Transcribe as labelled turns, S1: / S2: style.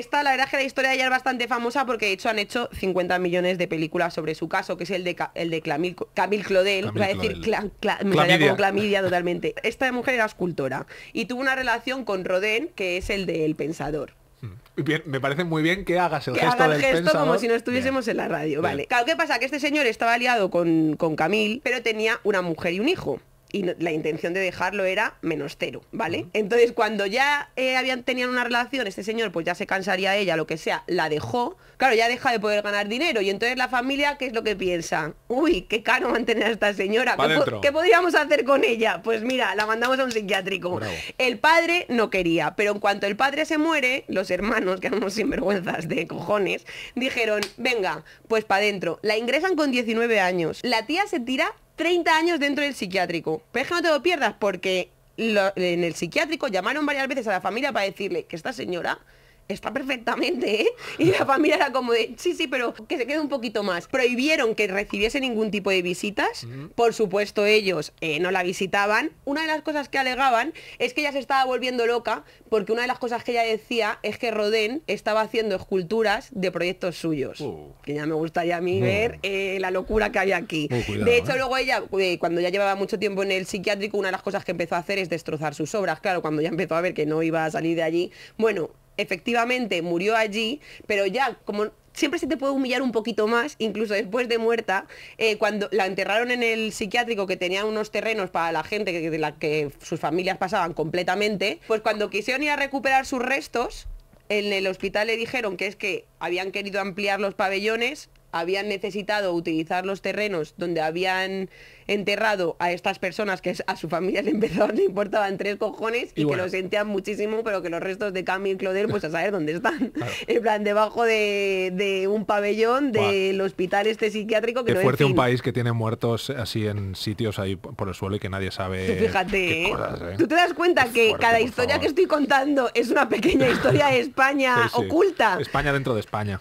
S1: esta la verdad es que la historia de es bastante famosa porque de hecho han hecho 50 millones de películas sobre su caso, que es el de, el de Camille, Claudel, a decir totalmente. Esta mujer era escultora y tuvo una relación con Rodin, que es el del pensador. Mm. me parece muy bien que hagas el gesto haga el como si no estuviésemos en la radio, vale. Claro, ¿qué pasa? Que este señor estaba aliado con, con Camille, pero tenía una mujer y un hijo y la intención de dejarlo era menos cero, ¿vale? Entonces, cuando ya eh, habían, tenían una relación, este señor pues ya se cansaría de ella, lo que sea, la dejó, claro, ya deja de poder ganar dinero y entonces la familia, ¿qué es lo que piensa? Uy, qué caro mantener a esta señora, ¿Qué, podríamos hacer con ella? Pues mira, la mandamos a un psiquiátrico. El padre no quería, pero en cuanto el padre se muere, los hermanos, que eran unos sinvergüenzas de cojones, dijeron, venga, pues para adentro, la ingresan con 19 años, la tía se tira 30 años dentro del psiquiátrico. Pero es que no te lo pierdas porque en el psiquiátrico llamaron varias veces a la familia para decirle que esta señora está perfectamente, ¿eh? Y la familia era como de, sí, sí, pero que se quede un poquito más. Prohibieron que recibiese ningún tipo de visitas. Por supuesto, ellos eh, no la visitaban. Una de las cosas que alegaban es que ella se estaba volviendo loca porque una de las cosas que ella decía es que Rodén estaba haciendo esculturas de proyectos suyos. Oh. Que ya me gustaría a mí oh. ver eh, la locura que había aquí. Oh, de hecho, eh. luego ella, cuando ya llevaba mucho tiempo en el psiquiátrico, una de las cosas que empezó a hacer es destrozar sus obras. Claro, cuando ya empezó a ver que no iba a salir de allí. Bueno, efectivamente murió allí, pero ya como siempre se te puede humillar un poquito más, incluso después de muerta, eh, cuando la enterraron en el psiquiátrico que tenía unos terrenos para la gente de la que sus familias pasaban completamente, pues cuando quisieron ir a recuperar sus restos, en el hospital le dijeron que es que habían querido ampliar los pabellones habían necesitado utilizar los terrenos donde habían enterrado a estas personas que a su familia le importaban tres cojones y, que lo sentían muchísimo, pero que los restos de Camille y Claudel, pues a saber dónde están. En plan, debajo de, un pabellón del hospital este psiquiátrico. Que es fuerte un país que tiene muertos así en sitios ahí por el suelo y que nadie sabe. fíjate, ¿eh? ¿eh? Tú te das cuenta que cada historia que estoy contando es una pequeña historia de España oculta. España dentro de España.